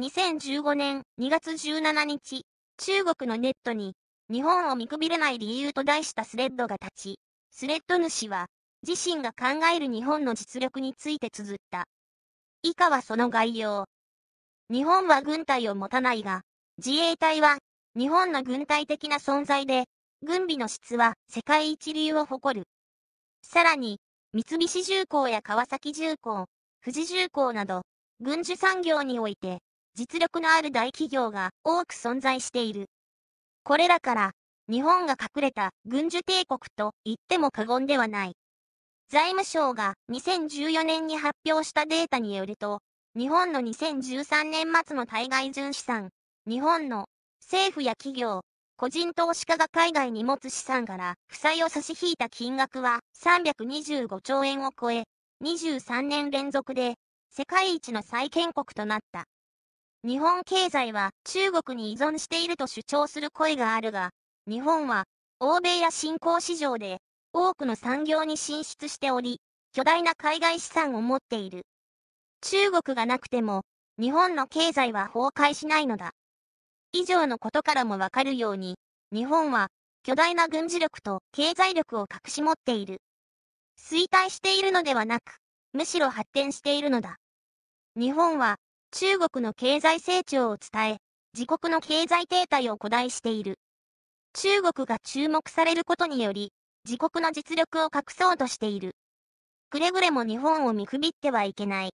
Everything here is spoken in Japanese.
2015年2月17日、中国のネットに、日本を見くびれない理由と題したスレッドが立ち、スレッド主は、自身が考える日本の実力について綴った。以下はその概要。日本は軍隊を持たないが、自衛隊は、日本の軍隊的な存在で、軍備の質は世界一流を誇る。さらに、三菱重工や川崎重工、富士重工など、軍需産業において、実力のある大企業が多く存在している。これらから、日本が隠れた軍需帝国と言っても過言ではない。財務省が2014年に発表したデータによると、日本の2013年末の対外純資産、日本の政府や企業、個人投資家が海外に持つ資産から負債を差し引いた金額は325兆円を超え、23年連続で世界一の債権国となった。日本経済は中国に依存していると主張する声があるが、日本は欧米や新興市場で多くの産業に進出しており、巨大な海外資産を持っている。中国がなくても日本の経済は崩壊しないのだ。以上のことからもわかるように、日本は巨大な軍事力と経済力を隠し持っている。衰退しているのではなく、むしろ発展しているのだ。日本は中国の経済成長を伝え、自国の経済停滞を誇大している。中国が注目されることにより、自国の実力を隠そうとしている。くれぐれも日本を見くびってはいけない。